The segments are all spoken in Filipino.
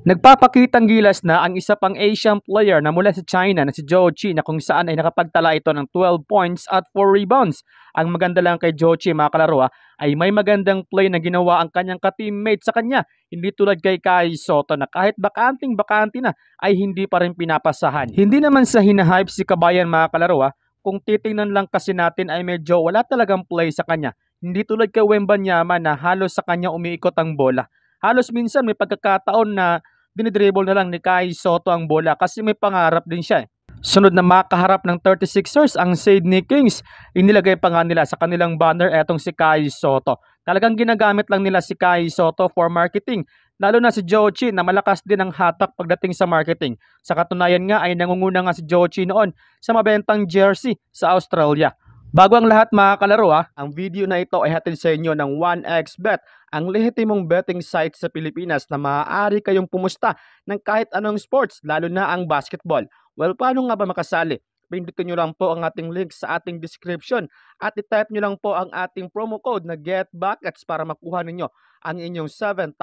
Nagpapakitang gilas na ang isa pang Asian player na mula sa China na si Joe Chi na kung saan ay nakapagtala ito ng 12 points at 4 rebounds. Ang maganda lang kay Joe Chi mga kalaro ay may magandang play na ginawa ang kanyang ka-teammate sa kanya. Hindi tulad kay Kai Soto na kahit bakanting bakanti na ay hindi pa rin pinapasahan. Hindi naman sa hinahype si Kabayan mga kalaro kung titingnan lang kasi natin ay medyo wala talagang play sa kanya. Hindi tulad kay Wembanyama na halos sa kanya umiikot ang bola halos minsan may pagkakataon na dinidribble na lang ni Kai Soto ang bola kasi may pangarap din siya. Eh. Sunod na makaharap ng 36ers ang Sydney Kings, inilagay pa nga nila sa kanilang banner etong si Kai Soto. Talagang ginagamit lang nila si Kai Soto for marketing, lalo na si Jochi na malakas din ang hatak pagdating sa marketing. Sa katunayan nga ay nangunguna nga si Jochi noon sa mabentang jersey sa Australia. Bago ang lahat mga kalaro ha, ah, ang video na ito ay hatid sa inyo ng 1xbet, ang lehitimong betting site sa Pilipinas na maaari kayong pumusta ng kahit anong sports, lalo na ang basketball. Well, paano nga ba makasali? Pindutin nyo lang po ang ating link sa ating description at itype nyo lang po ang ating promo code na GETBUCKETS para makuha ninyo ang inyong 7,000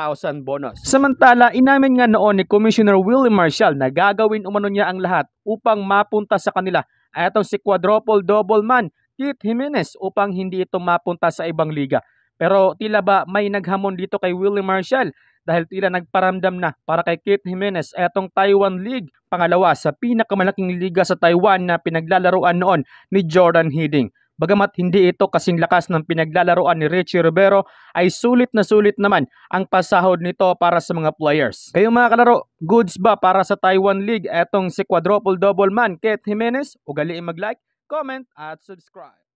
bonus. Samantala, inamin nga noon ni Commissioner Willie Marshall na gagawin umano niya ang lahat upang mapunta sa kanila. At itong si Quadruple Double Man Keith Jimenez upang hindi ito mapunta sa ibang liga. Pero tila ba may naghamon dito kay Willie Marshall dahil tila nagparamdam na para kay Keith Jimenez etong Taiwan League, pangalawa sa pinakamalaking liga sa Taiwan na pinaglalaruan noon ni Jordan Heading. Bagamat hindi ito kasing lakas ng pinaglalaroan ni Richie Rivero ay sulit na sulit naman ang pasahod nito para sa mga players. Kayo mga kalaro, goods ba para sa Taiwan League etong si quadruple double man Keith Jimenez? Ugaliin mag-like comment, at subscribe.